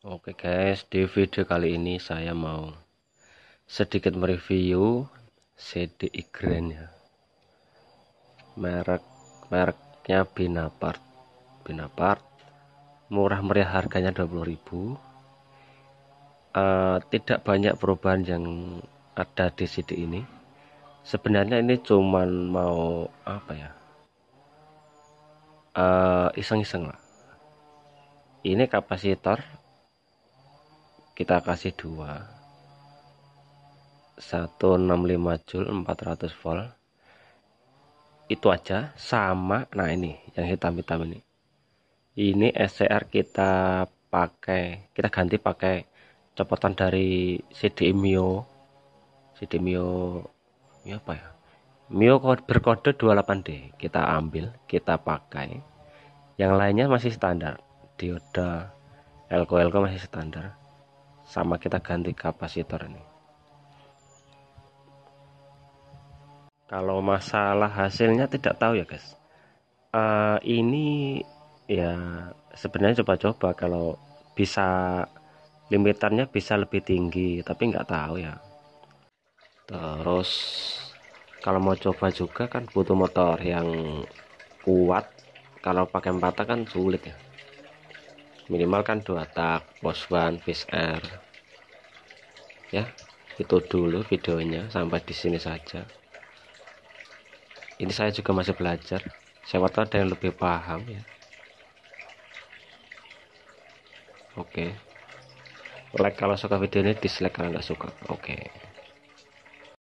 Oke guys, di video kali ini saya mau sedikit mereview CD Grand ya. Merek mereknya Binapart. Binapart murah meriah harganya 20.000. Uh, eh, tidak banyak perubahan yang ada di CD ini. Sebenarnya ini cuman mau apa ya? iseng uh, iseng -iseng lah. Ini kapasitor kita kasih dua 165 joule 400 volt itu aja sama nah ini yang hitam-hitam ini ini SCR kita pakai kita ganti pakai copotan dari CD Mio CD Mio Mio apa ya Mio berkode 28D kita ambil kita pakai yang lainnya masih standar dioda elko elko masih standar sama kita ganti kapasitor ini kalau masalah hasilnya tidak tahu ya guys uh, ini ya sebenarnya coba-coba kalau bisa limitannya bisa lebih tinggi tapi nggak tahu ya terus kalau mau coba juga kan butuh motor yang kuat kalau pakai empat kan sulit ya minimal kan dua tak pos one fish air ya itu dulu videonya sampai di sini saja ini saya juga masih belajar saya tahu ada yang lebih paham ya oke okay. like kalau suka video ini dislike kalau nggak suka oke okay.